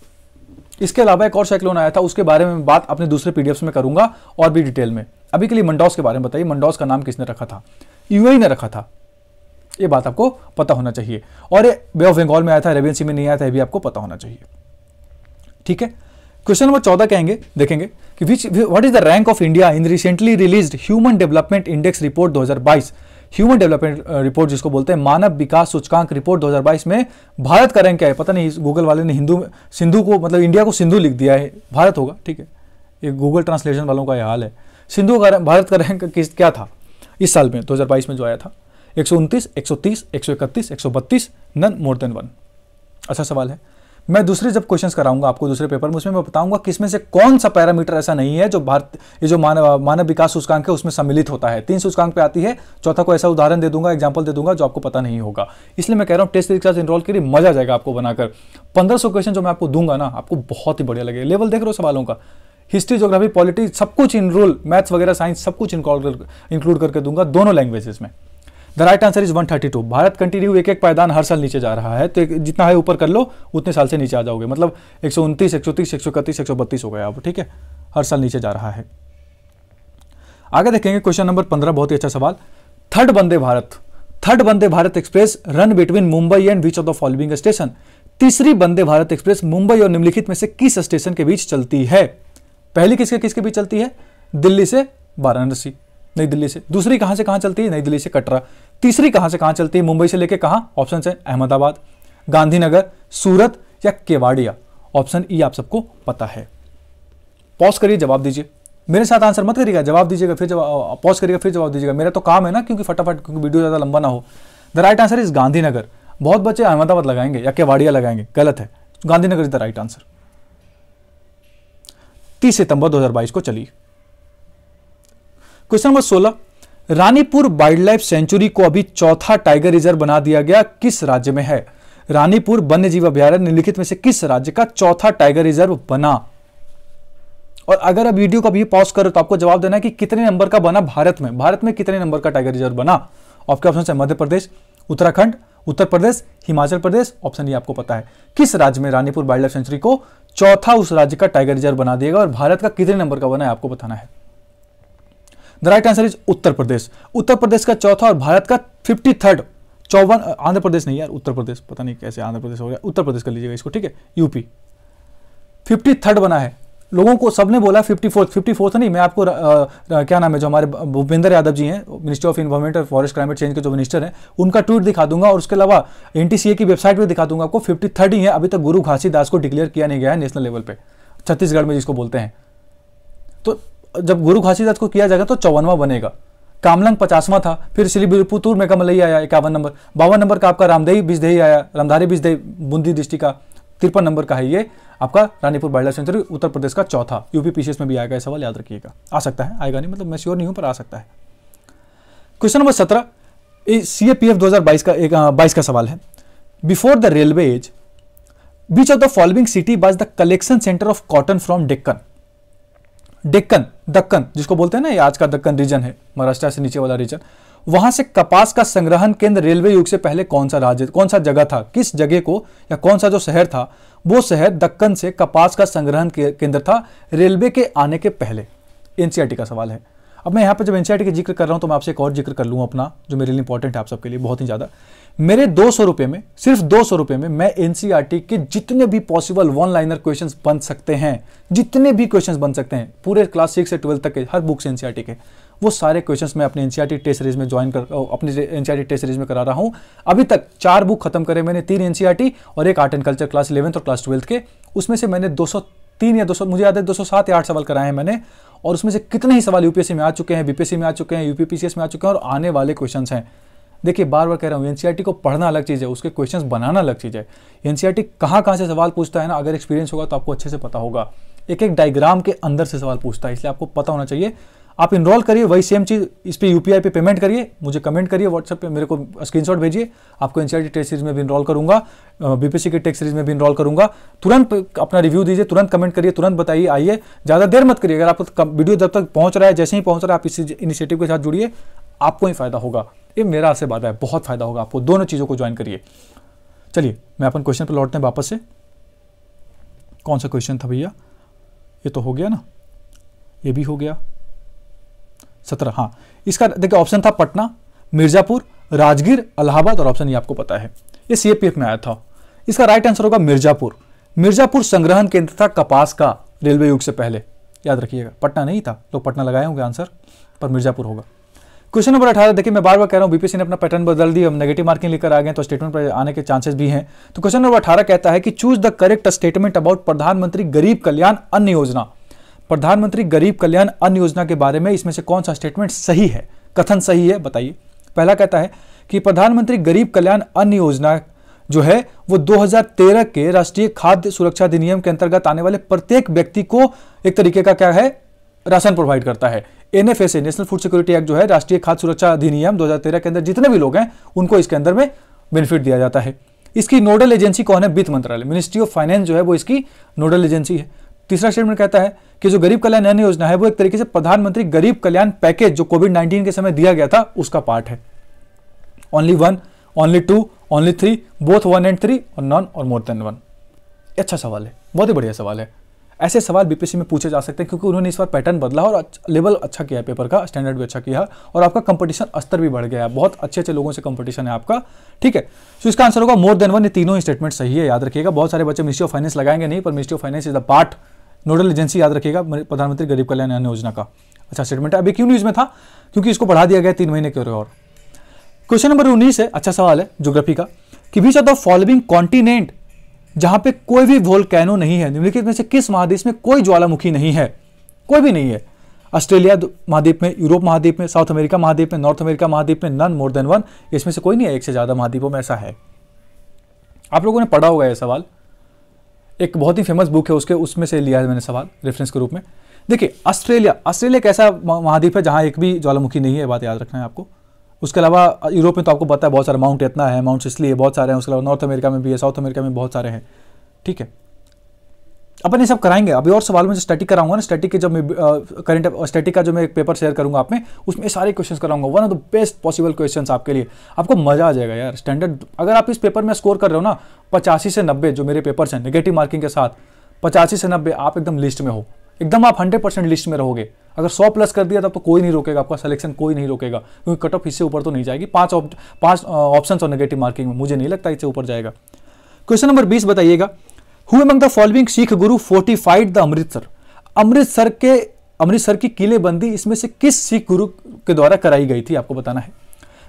इसके अलावा एक और साइक्लोन आया था उसके बारे में बात अपने दूसरे पीडीएफ में करूंगा और भी डिटेल में अभी के लिए मंडोस के बारे में बताइए मंडोस का नाम किसने रखा था यूएई ने रखा था ये बात आपको पता होना चाहिए और ये बे ऑफ बंगाल में आया था अरेबियन सी में नहीं आया था ये भी आपको पता होना चाहिए ठीक है क्वेश्चन नंबर चौदह कहेंगे देखेंगे कि which what is the rank of India in recently released human development index report 2022 human development report जिसको बोलते हैं मानव विकास सूचकांक रिपोर्ट 2022 में भारत का रैंक क्या है पता नहीं गूगल वाले ने हिंदू सिंधु को मतलब इंडिया को सिंधु लिख दिया है भारत होगा ठीक है ये गूगल ट्रांसलेशन वालों का यह हाल है सिंधु का भारत का रैंक किस क्या था इस साल में दो में जो आया था एक सौ उनतीस एक सौ तीस एक सौ इकतीस एक सौ बत्तीस नन मोर देन वन अच्छा सवाल है मैं दूसरे जब क्वेश्चंस कराऊंगा आपको दूसरे पेपर में उसमें मैं बताऊंगा किसमें से कौन सा पैरामीटर ऐसा नहीं है जो भारत ये जो मानव मानव विकास सूचकांक है उसमें सम्मिलित होता है तीन सूचकांक पे आती है चौथा को ऐसा उदाहरण दे दूंगा एग्जाम्पल दे दूंगा जो आपको पता नहीं होगा इसलिए मैं कह रहा हूँ टेस्ट परीक्षा से इनरोल करिए मजा जाएगा आपको बनाकर पंद्रह क्वेश्चन जो मैं आपको दूंगा ना आपको बहुत ही बढ़िया लगेगा लेवल देख रहे हो सवालों का हिस्ट्री जोग्राफी पॉलिटी सब कुछ इनरोल मैथ्स वगैरह साइंस सब कुछ इंक्लूड करके दूंगा दोनों लैंग्वेजेस में द राइट आंसर इज 132 भारत कंटिन्यू एक एक पायदान हर साल नीचे जा रहा है तो जितना है ऊपर कर लो उतने साल से नीचे आ जाओगे मतलब एक सौ उनतीस एक सौ तीस एक सौ इकतीस एक सौ बत्तीस हो गया अब ठीक है हर साल नीचे जा रहा है आगे देखेंगे क्वेश्चन नंबर पंद्रह बहुत ही अच्छा सवाल third Vande Bharat third Vande Bharat express run between Mumbai and which of the following station तीसरी वंदे भारत एक्सप्रेस मुंबई और निम्नलिखित में से किस स्टेशन के बीच चलती है पहली किसके किसके बीच चलती है दिल्ली से वाराणसी नई दिल्ली से दूसरी कहां से कहां चलती है नई दिल्ली से कटरा तीसरी कहां से कहां चलती है मुंबई से लेकर कहां ऑप्शन है अहमदाबाद गांधीनगर सूरत या केवाड़िया ऑप्शन ई आप सबको पता है पॉज करिए जवाब दीजिए मेरे साथ आंसर मत करिएगा जवाब दीजिएगा फिर जवाब पॉज करिएगा फिर जवाब दीजिएगा मेरा तो काम है ना क्योंकि फटाफट क्योंकि वीडियो ज़्यादा लंबा ना हो the right answer is Gandhinagar बहुत बच्चे अहमदाबाद लगाएंगे या केवाड़िया लगाएंगे गलत है Gandhinagar is the right answer तीस सितंबर दो को चली क्वेश्चन नंबर सोलह रानीपुर वाइल्ड लाइफ सेंचुरी को अभी चौथा टाइगर रिजर्व बना दिया गया किस राज्य में है रानीपुर वन्य जीव अभ्यारण निम्नलिखित में से किस राज्य का चौथा टाइगर रिजर्व बना और अगर आप वीडियो को अभी पॉज करो तो आपको जवाब देना है कि कितने नंबर का बना भारत में भारत में कितने नंबर का टाइगर रिजर्व बना आपके ऑप्शन है मध्य प्रदेश उत्तराखंड उत्तर प्रदेश हिमाचल प्रदेश ऑप्शन ये आपको पता है किस राज्य में रानीपुर वाइल्ड लाइफ सेंचुरी को चौथा उस राज्य का टाइगर रिजर्व बना दिया और भारत का कितने नंबर का बना है आपको बताना है the right answer is Uttar Pradesh Uttar Pradesh का चौथा और भारत का फिफ्टी थर्ड चौवन आंध्र प्रदेश नहीं यार उत्तर प्रदेश पता नहीं कैसे आंध्र प्रदेश हो गया उत्तर प्रदेश कर लीजिएगा इसको ठीक है यूपी फिफ्टी थर्ड बना है लोगों को सबने बोला फिफ्टी फोर्थ फिफ्टी फोर्थ नहीं मैं आपको आ, आ, क्या नाम है जो हमारे भूपेंद्र यादव जी हैं मिनिस्टर ऑफ इन्वायरमेंट और फॉरेस्ट क्लाइमेट चेंज के जो मिनिस्टर हैं उनका ट्वीट दिखा दूंगा और उसके अलावा एन की वेबसाइट पर दिखा दूंगा आपको फिफ्टी थर्ड ही है अभी तक गुरु घासी दास को डिक्लेयर किया नहीं गया है नेशनल लेवल पर छत्तीसगढ़ में जिसको बोलते हैं तो जब गुरु घासीदास को किया जाएगा तो चौवनवा बनेगा कामलंग पचासवा था फिर श्री बिरपुतूर में कमलई आया इक्यावन नंबर बावन नंबर का आपका रामदेही बिजदेही आया रामधारी बिजदेही बूंदी डिस्ट्रिक्ट का तिरपन नंबर का है ये आपका रानीपुर बाइल्डर सेंचुरी उत्तर प्रदेश का चौथा यूपी पीसीएस में भी आएगा ये सवाल याद रखिएगा आ सकता है आएगा नहीं मतलब मैं श्योर नहीं हूं पर आ सकता है क्वेश्चन नंबर सत्रह सी ए पी एफ दो हज़ार बाईस का एक बाईस का सवाल है before the railways which of the following city was the collection centre of cotton from Deccan Deccan Dakkan जिसको बोलते हैं ना ये आज का दक्कन रीजन है महाराष्ट्र से नीचे वाला रीजन वहां से कपास का संग्रहण केंद्र रेलवे युग से पहले कौन सा राज्य कौन सा जगह था किस जगह को या कौन सा जो शहर था वो शहर दक्कन से कपास का संग्रहण केंद्र था रेलवे के आने के पहले एनसीआरटी का सवाल है अब मैं यहाँ पर जब एन e का जिक्र कर रहा हूँ तो मैं आपसे एक और जिक्र कर लूँ अपना जो मेरे लिए इंपॉर्टेंट है आप सबके लिए बहुत ही ज़्यादा मेरे दो सौ रुपये में सिर्फ दो सौ रुपये में मैं एन e के जितने भी पॉसिबल वन लाइनर क्वेश्चन बन सकते हैं जितने भी क्वेश्चन बन सकते हैं पूरे क्लास सिक्स से ट्वेल्थ तक के हर बुक से एनसीईआरटी के वो सारे क्वेश्चंस मैं अपने एनसीईआरटी टेस्ट सीरीज में ज्वाइन कर अपनी एनसीईआरटी टेस्ट सीरीज में करा रहा हूँ अभी तक चार बुक खत्म करे मैंने तीन एनसीईआरटी e और एक art and culture class eleventh और क्लास ट्वेल्थ के उसमें से मैंने दो तीन या दो सौ मुझे याद है दो सौ सात या आठ सवाल कराए हैं मैंने और उसमें से कितने ही सवाल यूपीएससी में आ चुके हैं बीपीएससी में आ चुके हैं यूपीपीसीएस में आ चुके हैं और आने वाले क्वेश्चन हैं देखिए बार बार कह रहा हूँ एनसीआरटी को पढ़ना अलग चीज़ है उसके क्वेश्चन बनाना अलग चीज़ है एनसीआरटी कहाँ कहाँ से सवाल पूछता है ना अगर एक्सपीरियंस होगा तो आपको अच्छे से पता होगा एक एक डायग्राम के अंदर से सवाल पूछता है इसलिए आपको पता होना चाहिए आप इनरोल करिए वही सेम चीज़ इस पर यू पे पेमेंट करिए मुझे कमेंट करिए व्हाट्सएप पे मेरे को स्क्रीनशॉट भेजिए आपको एनसीआर टेस्ट सीरीज में भी इनरोल करूंगा बीपीसी की टेस्ट सीरीज में भी इनरोल करूंगा तुरंत अपना रिव्यू दीजिए तुरंत कमेंट करिए तुरंत बताइए आइए ज़्यादा देर मत करिए अगर आपको वीडियो जब तक पहुंच रहा है जैसे ही पहुंच रहा है आप इस इनिशिएटिव के साथ जुड़िए आपको ही फ़ायदा होगा ये मेरा से वादा है बहुत फ़ायदा होगा आपको दोनों चीज़ों को ज्वाइन करिए चलिए मैं अपन क्वेश्चन पर लौटते हैं वापस से कौन सा क्वेश्चन था भैया ये तो हो गया ना ये भी हो गया सत्रह हाँ इसका देखिए ऑप्शन था पटना मिर्जापुर राजगीर अलाहाबाद और ऑप्शन ये आपको पता है ये सीएपीएफ में आया था इसका राइट आंसर होगा मिर्जापुर मिर्जापुर संग्रहण केंद्र था कपास का रेलवे युग से पहले याद रखिएगा पटना नहीं था लोग पटना लगाए होंगे आंसर पर मिर्जापुर होगा क्वेश्चन नंबर अठारह देखिए मैं बार बार कह रहा हूँ बीपीसी ने अपना पैटर्न बदल दिया हम नेगेटिव मार्किंग लेकर आ गए तो स्टेटमेंट पर आने के चांसेस भी हैं तो क्वेश्चन नंबर अठारह कहता है कि choose the correct statement about Pradhan Mantri Garib कल्याण अन्न योजना प्रधानमंत्री गरीब कल्याण अन्न योजना के बारे में इसमें से कौन सा स्टेटमेंट सही है कथन सही है बताइए पहला कहता है कि प्रधानमंत्री गरीब कल्याण अन्न योजना जो है वो 2013 के राष्ट्रीय खाद्य सुरक्षा अधिनियम के अंतर्गत आने वाले प्रत्येक व्यक्ति को एक तरीके का क्या है राशन प्रोवाइड करता है NFSA national food security act जो है राष्ट्रीय खाद्य सुरक्षा अधिनियम 2013 के अंदर जितने भी लोग हैं उनको इसके अंदर में बेनिफिट दिया जाता है इसकी नोडल एजेंसी कौन है वित्त मंत्रालय मिनिस्ट्री ऑफ फाइनेंस जो है वो इसकी नोडल एजेंसी है तीसरा स्टेटमेंट कहता है कि जो गरीब कल्याण अन्न योजना है वो एक तरीके से प्रधानमंत्री गरीब कल्याण पैकेज जो कोविड नाइन्टीन के समय दिया गया था उसका पार्ट है only one only two only three both one and three और नॉन और मोर देन वन अच्छा सवाल है बहुत ही बढ़िया सवाल है ऐसे सवाल बीपीसी में पूछे जा सकते हैं क्योंकि उन्होंने इस बार पैटर्न बदला और लेवल अच्छा, अच्छा किया है पेपर का स्टैंडर्ड भी अच्छा किया और आपका कंपटीशन स्तर भी बढ़ गया है बहुत अच्छे अच्छे लोगों से कंपटीशन है आपका ठीक है सो तो इसका आंसर होगा मोर देन वन ये तीनों ही स्टेटमेंट सही है याद रखिएगा बहुत सारे बच्चे मिनिस्ट्री ऑफ फाइनेंस लगाएंगे नहीं पर ministry of finance is the part nodal agency याद रखिएगा प्रधानमंत्री गरीब कल्याण अन्न योजना का अच्छा स्टेटमेंट है अभी क्यों न्यूज़ में था क्योंकि इसको बढ़ा दिया गया तीन महीने के और क्वेश्चन नंबर उन्नीस है अच्छा सवाल है ज्योग्राफी का कि which of the following continent जहां पे कोई भी कैनो नहीं है निम्नलिखित में से किस महादेश में कोई ज्वालामुखी नहीं है कोई भी नहीं है ऑस्ट्रेलिया महाद्वीप में यूरोप महाद्वीप में साउथ अमेरिका महाद्वीप में नॉर्थ अमेरिका महाद्वीप में नन मोर देन वन इसमें से कोई नहीं है एक से ज़्यादा महाद्वीपों में ऐसा है आप लोगों ने पढ़ा होगा यह सवाल एक बहुत ही फेमस बुक है उसके उसमें से लिया है मैंने सवाल रेफरेंस के रूप में देखिए ऑस्ट्रेलिया ऑस्ट्रेलिया एक ऐसा महाद्वीप है जहाँ एक भी ज्वालामुखी नहीं है बात याद रखना है आपको उसके अलावा यूरोप में तो आपको पता है बहुत सारे माउंट इतना है माउंट इसलिए बहुत सारे हैं उसके अलावा नॉर्थ अमेरिका में भी है साउथ अमेरिका में बहुत सारे हैं ठीक है अपन ये सब कराएंगे अभी और सवाल में जो स्टडी कराऊंगा ना स्टडी के जब मैं करंट स्टडी का जो मैं एक पेपर शेयर करूंगा आप में उसमें सारे क्वेश्चन कराऊंगा one of the best possible question आपके लिए आपको मजा आ जाएगा यार स्टैंडर्ड अगर आप इस पेपर में स्कोर कर रहे हो ना पचासी से नब्बे जो मेरे पेपर्स हैं नेगेटिव मार्किंग के साथ पचासी से नब्बे आप एकदम लिस्ट में हो एकदम आप हंड्रेड परसेंट लिस्ट में रहोगे अगर सौ प्लस कर दिया तब तो कोई नहीं रोकेगा आपका सिलेक्शन कोई नहीं रोकेगा क्योंकि कट ऑफ इससे ऊपर तो नहीं जाएगी पांच पांच ऑप्शन और नेगेटिव मार्किंग में मुझे नहीं लगता इससे ऊपर जाएगा क्वेश्चन नंबर बीस बताइएगा हु द फॉलोइंग सिख गुरु फोर्टिफाइड द अमृतसर अमृतसर के अमृतसर की किलेबंदी इसमें से किस सिख गुरु के द्वारा कराई गई थी आपको बताना है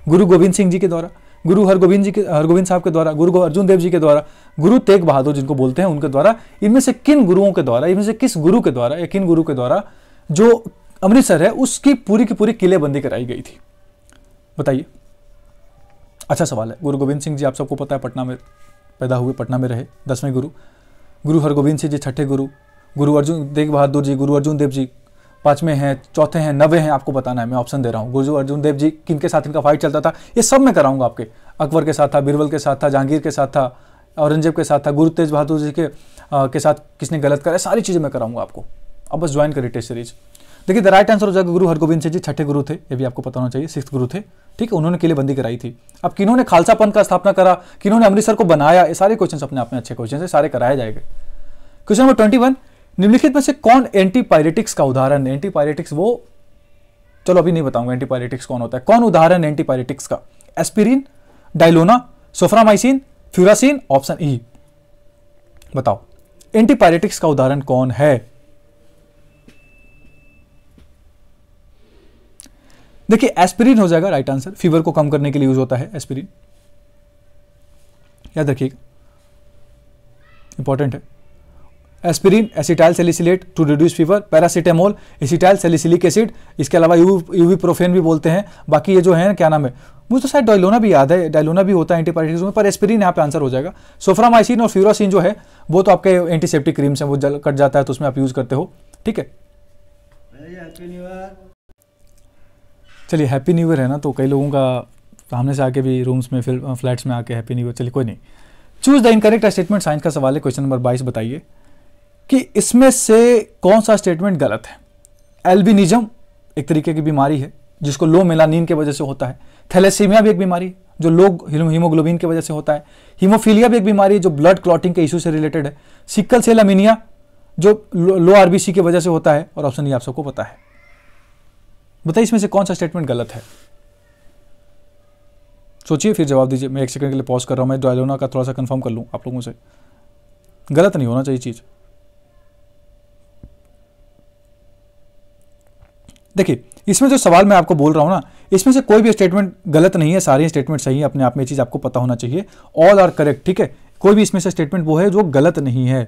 गुरु गोविंद सिंह जी के द्वारा गुरु हरगोविंद जी के हरगोविंद साहब के द्वारा गुरु अर्जुन देव जी के द्वारा गुरु तेग बहादुर जिनको बोलते हैं उनके द्वारा इनमें से किन गुरुओं के द्वारा इनमें से किस गुरु के द्वारा या किन गुरु के द्वारा जो अमृतसर है उसकी पूरी की पूरी किलेबंदी कराई गई थी बताइए अच्छा सवाल है गुरु गोविंद सिंह जी आप सबको पता है पटना में पैदा हुए पटना में रहे दसवें गुरु गुरु हरगोविंद सिंह जी छठे गुरु गुरु अर्जुन देव बहादुर जी गुरु अर्जुन देव जी पाँचवें हैं चौथे हैं नवे हैं आपको बताना है मैं ऑप्शन दे रहा हूँ गुरु अर्जुन देव जी किन के साथ इनका फाइट चलता था ये सब मैं कराऊंगा आपके अकबर के साथ था बीरबल के साथ था जहांगीर के साथ था औरंगजेब के साथ था गुरु तेज बहादुर जी के के साथ किसने गलत करा सारी चीज़ें मैं कराऊंगा आपको अब बस ज्वाइन करिए टेस्ट सीरीज़ देखिए द राइट आंसर हो जाएगा गुरु हरगोविंद सिंह जी छठे गुरु थे ये भी आपको पता होना चाहिए सिक्स गुरु थे ठीक है उन्होंने किले बंदी कराई थी अब किन्होंने खालसा पंथ का स्थापना करा किन्होंने अमृतसर को बनाया ये सारे क्वेश्चन अपने आप में अच्छे क्वेश्चन है सारे कराए जाएंगे क्वेश्चन नंबर ट्वेंटी वन निम्नलिखित में से कौन एंटी पायरेटिक्स का उदाहरण है एंटी पायरेटिक्स वो चलो अभी नहीं बताऊंगा एंटी पायरेटिक्स कौन होता है कौन उदाहरण एंटी पायरेटिक्स का एस्पिरिन डायलोना सोफ्रामाइसिन फ्यूरासिन ऑप्शन ई बताओ एंटी पायरेटिक्स का उदाहरण कौन है देखिए एस्पिरिन हो जाएगा राइट आंसर फीवर को कम करने के लिए यूज होता है एस्पिरिन याद रखिएगा इंपॉर्टेंट है aspirin acetyl salicylate to reduce fever paracetamol acetyl salicylic acid इसके अलावा यूवी प्रोफेन भी बोलते हैं बाकी ये जो है क्या नाम है मुझे तो शायद डायलोना भी याद है डायलोना भी होता है एंटीबायोटिक्स में पर एस्पिरिन यहाँ पे आंसर हो जाएगा सोफ्रामाइसिन और फ्यूरोसिन जो है वो तो आपके एंटीसेप्टिक क्रीम्स हैं वो जल कट जाता है तो उसमें आप यूज़ करते हो ठीक है चलिए हैप्पी न्यू ईयर है ना तो कई लोगों का सामने से आके भी रूम्स में फिर फ्लैट्स में आके हैप्पी न्यू ईयर चलिए कोई नहीं choose the incorrect statement science का सवाल है क्वेश्चन नंबर बाईस बताइए कि इसमें से कौन सा स्टेटमेंट गलत है एल्बिनिज्म एक तरीके की बीमारी है जिसको लो मेलानिन की वजह से होता है थैलेसीमिया भी एक बीमारी जो लो हीमोग्लोबिन की वजह से होता है हीमोफीलिया भी एक बीमारी है जो ब्लड क्लॉटिंग के इशू से रिलेटेड है सिक्कल सेल अमीनिया जो लो आरबीसी की वजह से होता है और ऑप्शन ये आप सबको पता है बताइए इसमें से कौन सा स्टेटमेंट गलत है सोचिए फिर जवाब दीजिए मैं एक सेकंड के लिए पॉज कर रहा हूँ मैं डायलोना का थोड़ा सा कंफर्म कर लूँ आप लोगों से गलत नहीं होना चाहिए चीज़ देखिए इसमें जो सवाल मैं आपको बोल रहा हूँ ना इसमें से कोई भी स्टेटमेंट गलत नहीं है सारे स्टेटमेंट सही है अपने आप में चीज़ आपको पता होना चाहिए ऑल आर करेक्ट ठीक है कोई भी इसमें से स्टेटमेंट वो है जो गलत नहीं है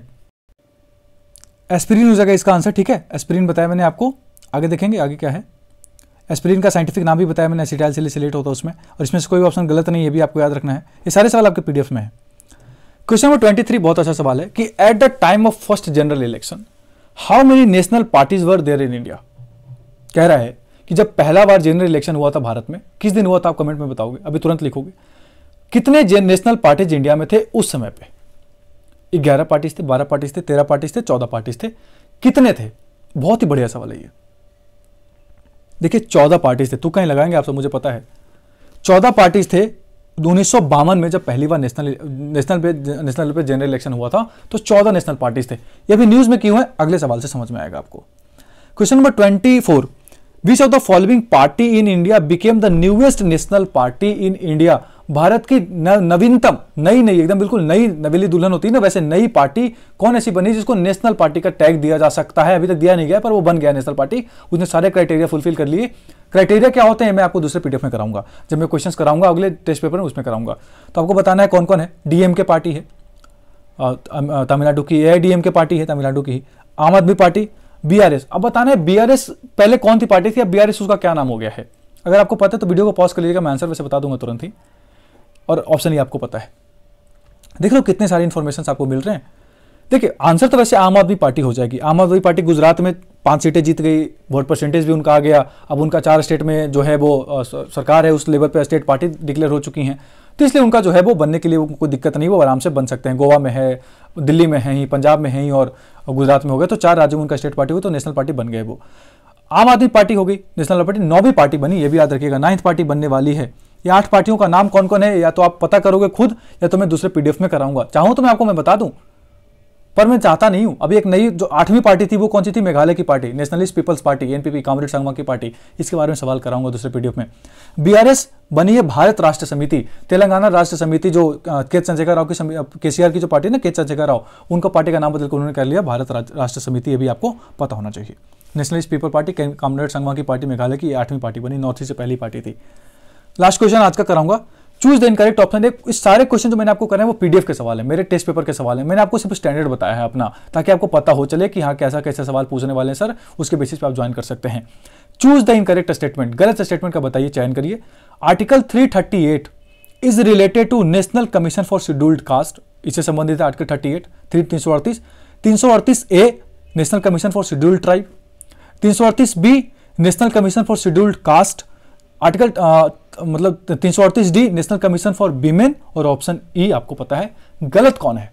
एस्पिरिन हो जाएगा इसका आंसर ठीक है एस्पिरिन बताया मैंने आपको आगे देखेंगे आगे क्या है एस्पिरिन का साइंटिफिक नाम भी बताया मैंने एसिटाइल सिलेट होता है उसमें और इसमें से कोई ऑप्शन गलत नहीं है भी आपको याद रखना है ये सारे सवाल आपके पीडीएफ में है क्वेश्चन नंबर ट्वेंटी थ्री बहुत अच्छा सवाल है कि at the time of first general election how many national parties were there in India कह रहा है कि जब पहला बार जनरल इलेक्शन हुआ था भारत में किस दिन हुआ था आप कमेंट में बताओगे अभी तुरंत लिखोगे कितने नेशनल पार्टीज इंडिया में थे उस समय पर ग्यारह पार्टीज थे बारह पार्टीज थे तेरह पार्टीज थे चौदह पार्टीज थे कितने थे बहुत ही बढ़िया सवाल है ये देखिए चौदह पार्टीज थे तू कहीं लगाएंगे आप सब मुझे पता है चौदह पार्टीज थे उन्नीस में जब पहली बार नेशनल नेशनल पे नेशनल पे जनरल इलेक्शन हुआ था तो चौदह नेशनल पार्टीज थे ये भी न्यूज़ में क्यों है अगले सवाल से समझ में आएगा आपको question number twenty four which of the following party in India became the newest national party in India Bharat की नवीनतम नई नई एकदम बिल्कुल नई नवेली दुल्हन होती है ना वैसे नई पार्टी कौन ऐसी बनी जिसको नेशनल पार्टी का टैग दिया जा सकता है अभी तक दिया नहीं गया पर वो बन गया नेशनल पार्टी उसने सारे क्राइटेरिया फुलफिल कर लिए क्राइटेरिया क्या होते हैं मैं आपको दूसरे पीडीएफ में कराऊंगा जब मैं क्वेश्चन कराऊंगा अगले टेस्ट पेपर में उसमें कराऊंगा तो आपको बताना है कौन कौन है डीएम के पार्टी है तमिलनाडु की ए के पार्टी है तमिलनाडु की आम आदमी पार्टी बीआरएस अब बताना है बीआरएस पहले कौन सी पार्टी थी अब बीआरएस उसका क्या नाम हो गया है अगर आपको पता है तो वीडियो को पॉज कर लीजिएगा मैं आंसर वैसे बता दूंगा तुरंत ही और ऑप्शन ही आपको पता है देख लो कितने सारे इन्फॉर्मेशन आपको मिल रहे हैं देखिए आंसर तो वैसे आम आदमी पार्टी हो जाएगी आम आदमी पार्टी गुजरात में पांच सीटें जीत गई वोट परसेंटेज भी उनका आ गया अब उनका चार स्टेट में जो है वो सरकार है उस लेवल पर स्टेट पार्टी डिक्लेयर हो चुकी हैं तो इसलिए उनका जो है वो बनने के लिए कोई दिक्कत नहीं वो आराम से बन सकते हैं गोवा में है दिल्ली में है ही पंजाब में है ही और गुजरात में हो गए तो चार राज्यों में उनका स्टेट पार्टी हुई तो नेशनल पार्टी बन गए वो आम आदमी पार्टी हो गई नेशनल पार्टी नौवीं पार्टी बनी ये भी याद रखिएगा नाइन्थ पार्टी बनने वाली है ये आठ पार्टियों का नाम कौन कौन है या तो आप पता करोगे खुद या तो मैं दूसरे पीडीएफ में कराऊंगा चाहूं तो मैं आपको मैं बता दूं पर मैं चाहता नहीं हूं अभी एक नई जो आठवीं पार्टी थी वो कौन सी थी मेघालय की party nationalist people's party NPP Conrad Sangma की पार्टी इसके बारे में सवाल कराऊंगा दूसरे पीडीएफ में बीआरएस बनी है भारत राष्ट्र समिति तेलंगाना राष्ट्र समिति जो के चंद्रशेखर राव की केसीआर की जो पार्टी ना के चंद्रशेखर राव उनका पार्टी का नाम बदलकर उन्होंने कर लिया भारत राष्ट्र समिति अभी भी आपको पता होना चाहिए nationalist people party Conrad Sangma की पार्टी मेघालय की आठवीं पार्टी बनी नॉर्थ ईस्ट से पहली पार्टी थी लास्ट क्वेश्चन आज का कराऊंगा चूज द इनकरेक्ट ऑप्शन देख इस सारे क्वेश्चन जो मैंने आपको करें वो पीडीएफ के सवाल है मेरे टेस्ट पेपर के सवाल है मैंने आपको सिर्फ स्टैंडर्ड बताया है अपना ताकि आपको पता हो चले कि हाँ कैसा कैसे सवाल पूछने वाले हैं सर उसके बेसिस पे आप ज्वाइन कर सकते हैं चूज द इनकरेक्ट स्टेटमेंट गलत स्टेटमेंट का बताइए चयन करिए article eight is related to national commission for scheduled caste इससे संबंधित है आर्टिकल थर्टी एट थ्री तीन सौ अड़तीस तीन सौ अड़तीस A national commission for scheduled tribe तीन सौ अड़तीस B national commission for scheduled caste article मतलब तीन सौ अड़तीस D national commission for women और ऑप्शन ई e, आपको पता है गलत कौन है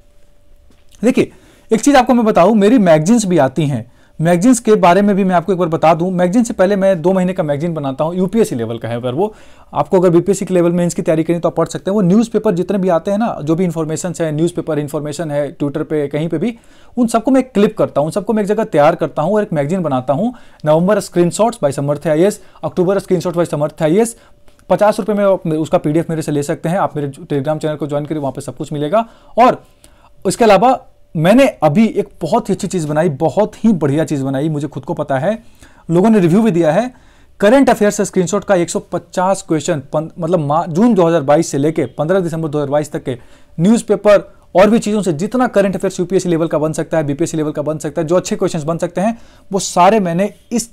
देखिए एक चीज़ आपको मैं बताऊं मेरी मैगजीन्स भी आती हैं मैगजीन्स के बारे में भी मैं आपको एक बार बता दूं मैगजीन से पहले मैं दो महीने का मैगजीन बनाता हूं यूपीएससी लेवल का है पर वो आपको अगर बीपीएससी के लेवल में इसकी तैयारी करनी तो आप पढ़ सकते हैं वो न्यूज़पेपर जितने भी आते हैं ना जो भी इन्फॉर्मेशन है न्यूज़पेपर इन्फॉर्मेशन है ट्विटर पर कहीं पर भी उन सबको मैं क्लिप करता हूँ सबको मैं एक जगह तैयार करता हूँ और एक मैगजीन बनाता हूँ November screenshots by Samarth I October screenshots by Samarth I पचास रुपये में उसका पी मेरे से ले सकते हैं आप मेरे टेलीग्राम चैनल को ज्वाइन करिए वहाँ पर सब कुछ मिलेगा और इसके अलावा मैंने अभी एक बहुत ही अच्छी चीज़ बनाई बहुत ही बढ़िया चीज़ बनाई मुझे खुद को पता है लोगों ने रिव्यू भी दिया है करंट अफेयर से स्क्रीनशॉट का 150 क्वेश्चन मतलब जून 2022 से लेके 15 दिसंबर 2022 तक के न्यूज़पेपर और भी चीज़ों से जितना करंट अफेयर्स यूपीएससी लेवल का बन सकता है बीपीएससी लेवल का बन सकता है जो अच्छे क्वेश्चंस बन सकते हैं वो सारे मैंने इस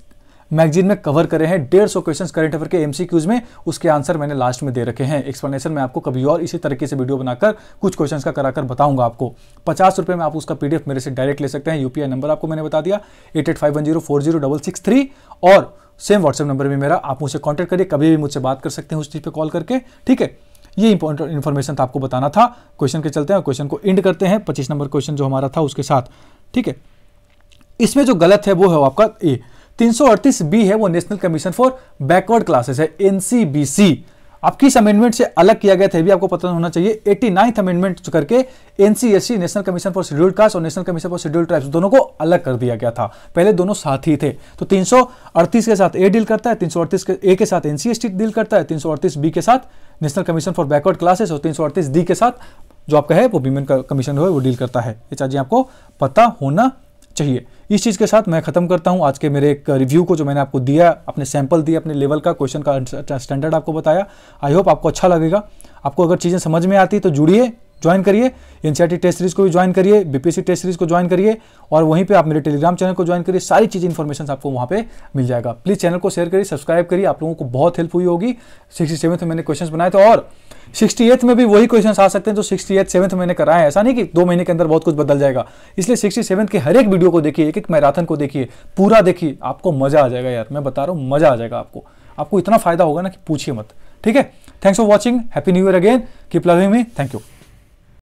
मैगजीन में कवर करे हैं डेढ़ सौ क्वेश्चन करेंट अफेयर के एमसीक्यूज में उसके आंसर मैंने लास्ट में दे रखे हैं एक्सप्लेनेशन मैं आपको कभी और इसी तरीके से वीडियो बनाकर कुछ क्वेश्चन का कराकर बताऊंगा आपको पचास रुपये में आप उसका पीडीएफ मेरे से डायरेक्ट ले सकते हैं यूपीआई नंबर आपको मैंने बता दिया eight eight five one zero four zero double six three और सेम व्हाट्सएप नंबर भी मेरा आप मुझसे कॉन्टैक्ट करिए कभी भी मुझसे बात कर सकते हैं उस चीज़ पर कॉल करके ठीक है ये इंपॉर्टेंट इन्फॉर्मेशन था आपको बताना था क्वेश्चन के चलते हैं क्वेश्चन को एंड करते हैं पच्चीस नंबर क्वेश्चन जो हमारा था उसके साथ ठीक है इसमें जो गलत है वो है आपका ए तीन बी है वो national commission for backward classes है एनसीबीसी अब किस अमेंडमेंट से अलग किया गया था भी आपको पता होना चाहिए एटी नाइन्थ अमेंडमेंट करके NCSC national commission for scheduled caste और national commission for scheduled tribes दोनों को अलग कर दिया गया था पहले दोनों साथ ही थे तो तीन के साथ ए डील करता है तीन के ए के साथ एनसीएसटी डील करता है तीन बी के साथ national commission for backward classes और तीन डी के साथ जो आपका है वो वीमेन कमीशन जो है वो डील करता है ये चाहिए आपको पता होना चाहिए इस चीज़ के साथ मैं खत्म करता हूँ आज के मेरे एक रिव्यू को जो मैंने आपको दिया अपने सैंपल दिए अपने लेवल का क्वेश्चन का स्टैंडर्ड आपको बताया आई होप आपको अच्छा लगेगा आपको अगर चीज़ें समझ में आती तो जुड़िए ज्वाइन करिए एनसीआरटी टेस्ट सीरीज को भी ज्वाइन करिए बीपीएससी टेस्ट सीरीज को ज्वाइन करिए और वहीं पे आप मेरे टेलीग्राम चैनल को ज्वाइन करिए सारी चीज़ इन्फॉर्मेशन आपको वहाँ पे मिल जाएगा प्लीज़ चैनल को शेयर करिए सब्सक्राइब करिए आप लोगों को बहुत हेल्प हुई होगी सिक्सटी सेवन में मैंने क्वेश्चन बनाए थे और सिक्सटी एथ में भी वही क्वेश्चन आ सकते हैं जो सिक्सटी एथ सेवंथ मैंने कराए ऐसा नहीं कि दो महीने के अंदर बहुत कुछ बदल जाएगा इसलिए सिक्सटी सेवन के हर एक वीडियो को देखिए एक एक मैराथन को देखिए पूरा देखिए आपको मजा आ जाएगा यार मैं बता रहा हूँ मजा आ जाएगा आपको आपको इतना फायदा होगा ना कि पूछिए मत ठीक है thanks for watching happy new year again keep loving me thank you